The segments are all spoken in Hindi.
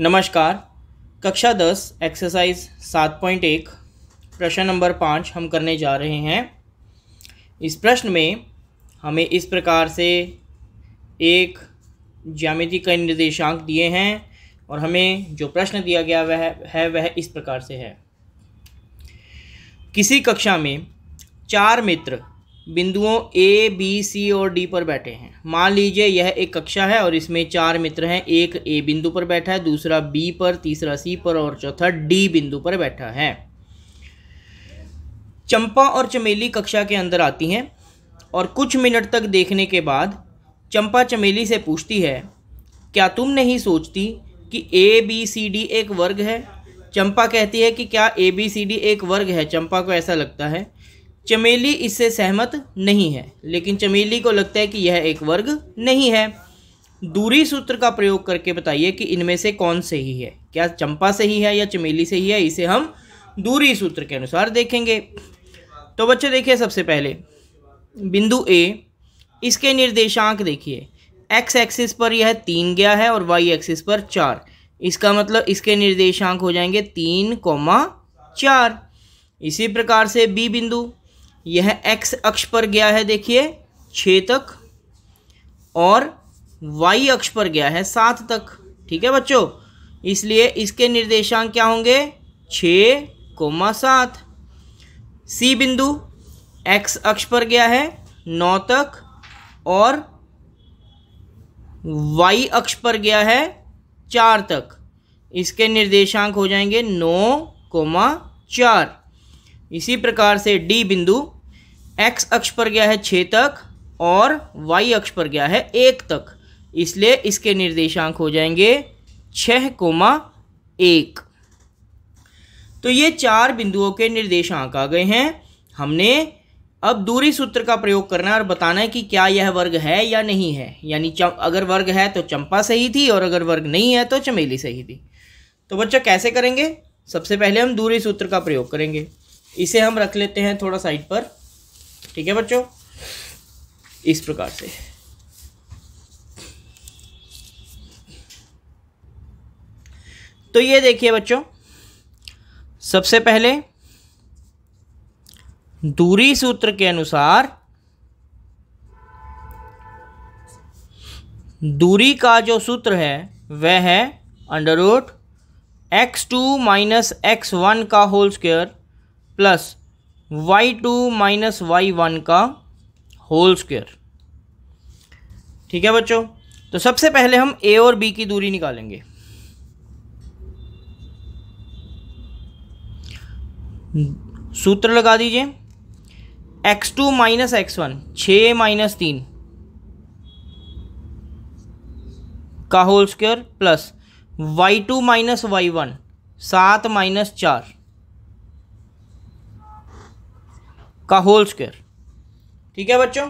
नमस्कार कक्षा दस एक्सरसाइज सात पॉइंट एक प्रश्न नंबर पाँच हम करने जा रहे हैं इस प्रश्न में हमें इस प्रकार से एक ज्यामिति का निर्देशांक दिए हैं और हमें जो प्रश्न दिया गया वह है वह इस प्रकार से है किसी कक्षा में चार मित्र बिंदुओं ए बी सी और डी पर बैठे हैं मान लीजिए यह एक कक्षा है और इसमें चार मित्र हैं एक ए बिंदु पर बैठा है दूसरा बी पर तीसरा सी पर और चौथा डी बिंदु पर बैठा है चंपा और चमेली कक्षा के अंदर आती हैं और कुछ मिनट तक देखने के बाद चंपा चमेली से पूछती है क्या तुम नहीं सोचती कि ए बी सी डी एक वर्ग है चंपा कहती है कि क्या ए बी सी डी एक वर्ग है चंपा को ऐसा लगता है चमेली इससे सहमत नहीं है लेकिन चमेली को लगता है कि यह एक वर्ग नहीं है दूरी सूत्र का प्रयोग करके बताइए कि इनमें से कौन सही है क्या चंपा सही है या चमेली सही है इसे हम दूरी सूत्र के अनुसार देखेंगे तो बच्चों देखिए सबसे पहले बिंदु ए इसके निर्देशांक देखिए एक्स एक्सिस पर यह तीन गया है और वाई एक्सिस पर चार इसका मतलब इसके निर्देशांक हो जाएंगे तीन कौमा चार इसी प्रकार से बी बिंदु यह एक्स अक्ष पर गया है देखिए छः तक और वाई अक्ष पर गया है सात तक ठीक है बच्चों इसलिए इसके निर्देशांक क्या होंगे छ कोमा सात सी बिंदु एक्स अक्ष पर गया है नौ तक और वाई अक्ष पर गया है चार तक इसके निर्देशांक हो जाएंगे नौ कोमा चार इसी प्रकार से डी बिंदु एक्स अक्ष पर गया है छः तक और वाई अक्ष पर गया है एक तक इसलिए इसके निर्देशांक हो जाएंगे छः कोमा एक तो ये चार बिंदुओं के निर्देशांक आ गए हैं हमने अब दूरी सूत्र का प्रयोग करना है और बताना है कि क्या यह वर्ग है या नहीं है यानी अगर वर्ग है तो चंपा सही थी और अगर वर्ग नहीं है तो चमेली सही थी तो बच्चा कैसे करेंगे सबसे पहले हम दूरी सूत्र का प्रयोग करेंगे इसे हम रख लेते हैं थोड़ा साइड पर ठीक है बच्चों इस प्रकार से तो ये देखिए बच्चों सबसे पहले दूरी सूत्र के अनुसार दूरी का जो सूत्र है वह है under root x two minus x one का whole square plus Y two minus Y one का होल स्क्वेयर ठीक है बच्चों तो सबसे पहले हम ए और बी की दूरी निकालेंगे सूत्र लगा दीजिए X two minus x one छ माइनस तीन का whole square plus Y two minus Y one सात माइनस चार का होल स्क्वेयर ठीक है बच्चों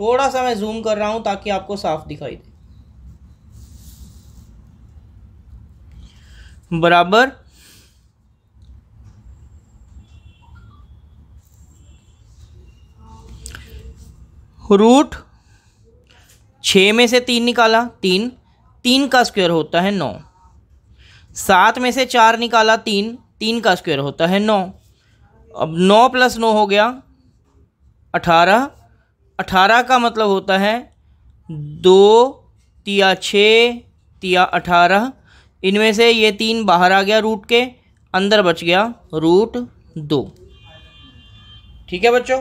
थोड़ा सा मैं जूम कर रहा हूं ताकि आपको साफ दिखाई दे बराबर रूट छ में से तीन निकाला तीन तीन का स्क्वायर होता है नौ सात में से चार निकाला तीन तीन का स्क्वायर होता है नौ अब नौ प्लस नौ हो गया अठारह अठारह का मतलब होता है दो तिया छः तिया अठारह इनमें से ये तीन बाहर आ गया रूट के अंदर बच गया रूट दो ठीक है बच्चों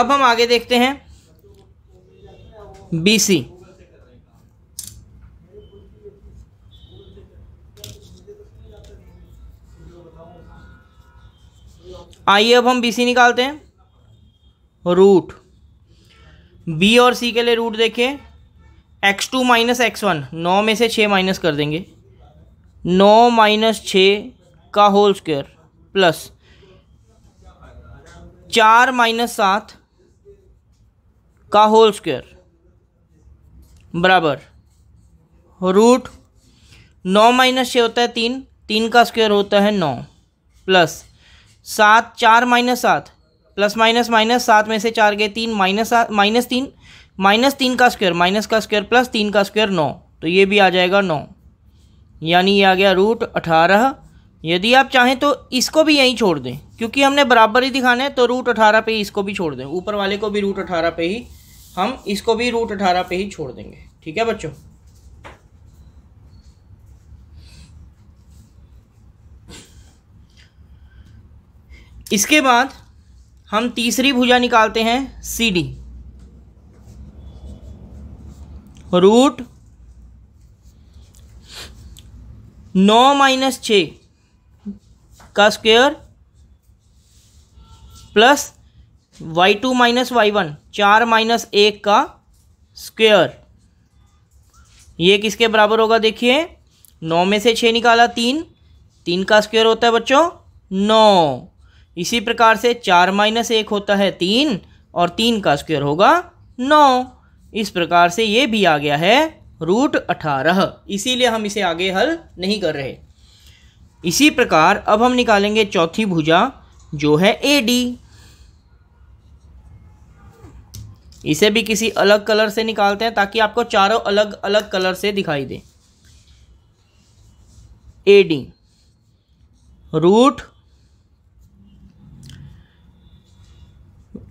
अब हम आगे देखते हैं बी सी आइए अब हम बी सी निकालते हैं रूट बी और सी के लिए रूट देखें X two minus x one नौ में से छः माइनस कर देंगे नौ माइनस छः का होल स्क्वायर प्लस चार माइनस सात का होल स्क्वायर बराबर रूट नौ माइनस छः होता है तीन तीन का स्क्वायर होता है नौ प्लस सात चार माइनस सात प्लस माइनस माइनस सात में से चार गए तीन माइनस सात माइनस तीन माइनस तीन का स्क्वायर माइनस का स्क्वायर प्लस तीन का स्क्वायर नौ तो ये भी आ जाएगा नौ यानी ये आ गया रूट अठारह यदि आप चाहें तो इसको भी यहीं छोड़ दें क्योंकि हमने बराबर ही दिखाना है तो रूट अठारह पे ही इसको भी छोड़ दें ऊपर वाले को भी रूट अठारह पे ही हम इसको भी रूट अठारह पे ही छोड़ देंगे ठीक है बच्चों इसके बाद हम तीसरी भुजा निकालते हैं सी डी रूट नौ माइनस छ का square plus Y two minus Y one चार माइनस एक का स्क्वेयर ये किसके बराबर होगा देखिए नौ में से छः निकाला तीन तीन का स्क्वेयर होता है बच्चों नौ इसी प्रकार से चार माइनस एक होता है तीन और तीन का स्क्वायर होगा नौ इस प्रकार से ये भी आ गया है रूट अठारह इसीलिए हम इसे आगे हल नहीं कर रहे इसी प्रकार अब हम निकालेंगे चौथी भुजा जो है ए डी इसे भी किसी अलग कलर से निकालते हैं ताकि आपको चारों अलग अलग कलर से दिखाई दे A D root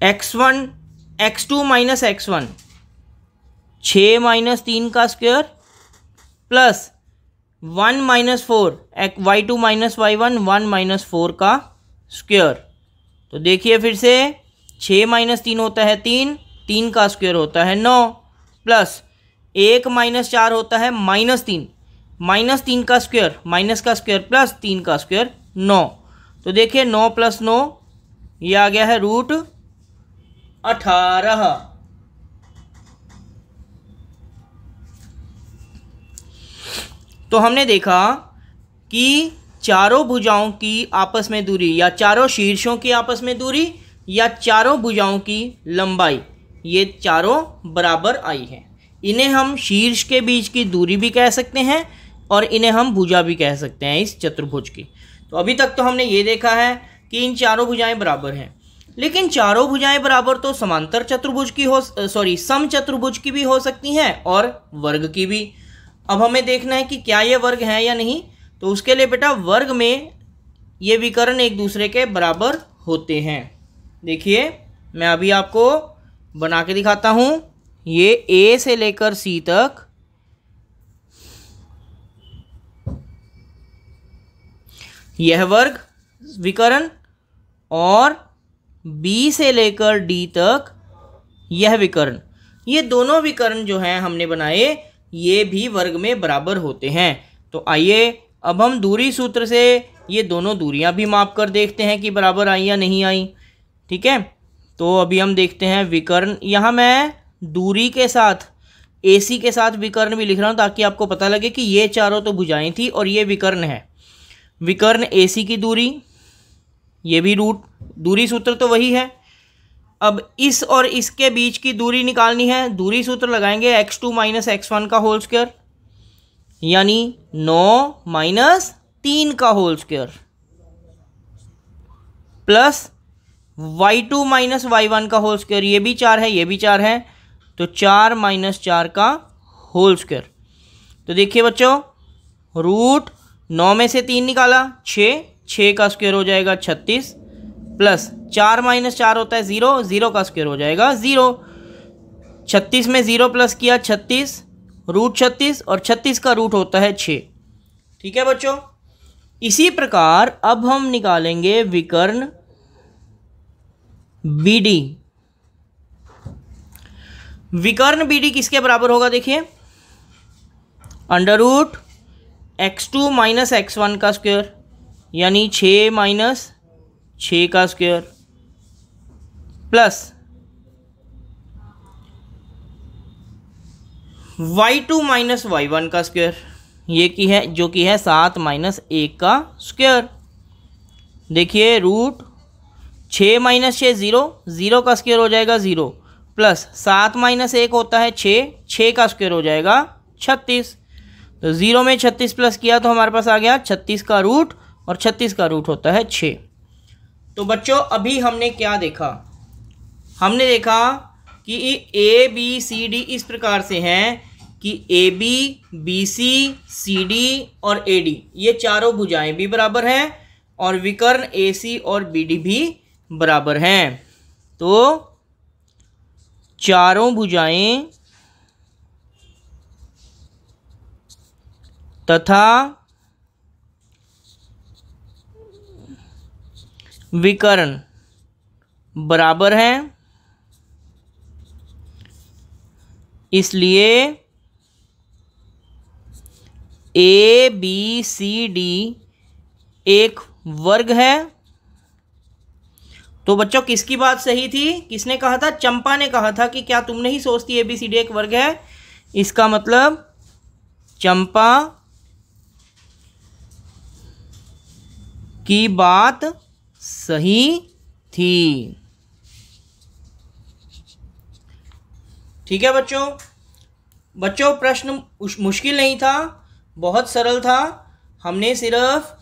x one x two minus x one छः माइनस तीन का square plus one minus four एक y two minus Y one one minus four का स्क्वेयर तो देखिए फिर से छः माइनस तीन होता है तीन तीन का स्क्वेयर होता है नौ प्लस एक माइनस चार होता है माइनस तीन माइनस तीन का स्क्वेयर माइनस का स्क्वेयर प्लस तीन का स्क्वेयर नौ तो देखिए नौ प्लस नौ ये आ गया है रूट अठारह तो हमने देखा कि चारों भुजाओं की आपस में दूरी या चारों शीर्षों की आपस में दूरी या चारों भुजाओं की लंबाई ये चारों बराबर आई है इन्हें हम शीर्ष के बीच की दूरी भी कह सकते हैं और इन्हें हम भुजा भी कह सकते हैं इस चतुर्भुज की तो अभी तक तो हमने ये देखा है कि इन चारों भुजाएं बराबर हैं लेकिन चारों भुजाएं बराबर तो समांतर चतुर्भुज की हो सॉरी सम चतुर्भुज की भी हो सकती हैं और वर्ग की भी अब हमें देखना है कि क्या ये वर्ग हैं या नहीं तो उसके लिए बेटा वर्ग में ये विकर्ण एक दूसरे के बराबर होते हैं देखिए मैं अभी आपको बना के दिखाता हूँ ये ए से लेकर सी तक यह वर्ग विकर्ण और बी से लेकर डी तक यह विकर्ण ये दोनों विकर्ण जो हैं हमने बनाए ये भी वर्ग में बराबर होते हैं तो आइए अब हम दूरी सूत्र से ये दोनों दूरियां भी माप कर देखते हैं कि बराबर आई या नहीं आई ठीक है तो अभी हम देखते हैं विकर्ण यहाँ मैं दूरी के साथ एसी के साथ विकर्ण भी लिख रहा हूँ ताकि आपको पता लगे कि ये चारों तो भुजाएं थी और ये विकर्ण है विकर्ण एसी की दूरी ये भी रूट दूरी सूत्र तो वही है अब इस और इसके बीच की दूरी निकालनी है दूरी सूत्र लगाएंगे x two minus x one का होल स्क्वायर यानी नौ माइनस तीन का whole square plus Y two minus Y one का होल स्क्वायर ये भी चार है ये भी चार है तो चार माइनस चार का होल स्क्वायर तो देखिए बच्चों रूट नौ में से तीन निकाला छः छः का स्क्वेयर हो जाएगा छत्तीस प्लस चार माइनस चार होता है ज़ीरो ज़ीरो का स्क्वेयर हो जाएगा ज़ीरो छत्तीस में ज़ीरो प्लस किया छत्तीस रूट छत्तीस और छत्तीस का रूट होता है छः ठीक है बच्चों इसी प्रकार अब हम निकालेंगे विकर्ण बी डी विकर्ण बी डी किसके बराबर होगा देखिए under root x two minus x one का स्क्वेयर यानी छ माइनस छ का square plus Y two minus Y one का स्क्वायर ये की है जो कि है सात माइनस एक का स्क्वायर देखिए रूट छ माइनस छः ज़ीरो ज़ीरो का स्क्वायर हो जाएगा ज़ीरो प्लस सात माइनस एक होता है छ छः का स्क्वायर हो जाएगा छत्तीस तो ज़ीरो में छत्तीस प्लस किया तो हमारे पास आ गया छत्तीस का रूट और छत्तीस का रूट होता है छः तो बच्चों अभी हमने क्या देखा हमने देखा कि ए बी सी डी इस प्रकार से हैं कि A B B C C D और ए डी ये चारों भुजाएं भी बराबर हैं और विकर्ण ए सी और बी डी भी बराबर हैं तो चारों भुजाएं तथा विकर्ण बराबर हैं इसलिए ए बी सी डी एक वर्ग है तो बच्चों किसकी बात सही थी किसने कहा था चंपा ने कहा था कि क्या तुम नहीं सोचती ए बी सी डी एक वर्ग है इसका मतलब चंपा की बात सही थी ठीक है बच्चों बच्चों प्रश्न मुश्किल नहीं था बहुत सरल था हमने सिर्फ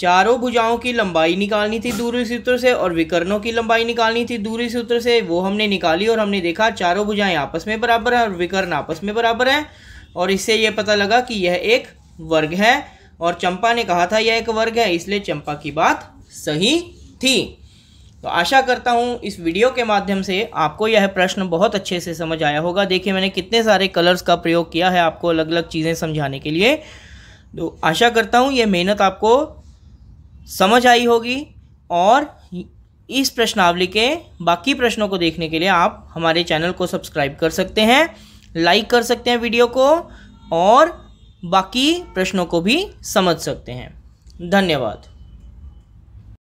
चारों भुजाओं की लंबाई निकालनी थी दूरी सूत्र से और विकर्णों की लंबाई निकालनी थी दूरी सूत्र से वो हमने निकाली और हमने देखा चारों भुजाएं आपस में बराबर हैं और विकर्ण आपस में बराबर हैं और इससे यह पता लगा कि यह एक वर्ग है और चंपा ने कहा था यह एक वर्ग है इसलिए चंपा की बात सही थी तो आशा करता हूँ इस वीडियो के माध्यम से आपको यह प्रश्न बहुत अच्छे से समझ आया होगा देखिए मैंने कितने सारे कलर्स का प्रयोग किया है आपको अलग अलग चीज़ें समझाने के लिए तो आशा करता हूँ यह मेहनत आपको समझ आई होगी और इस प्रश्नावली के बाकी प्रश्नों को देखने के लिए आप हमारे चैनल को सब्सक्राइब कर सकते हैं लाइक कर सकते हैं वीडियो को और बाकी प्रश्नों को भी समझ सकते हैं धन्यवाद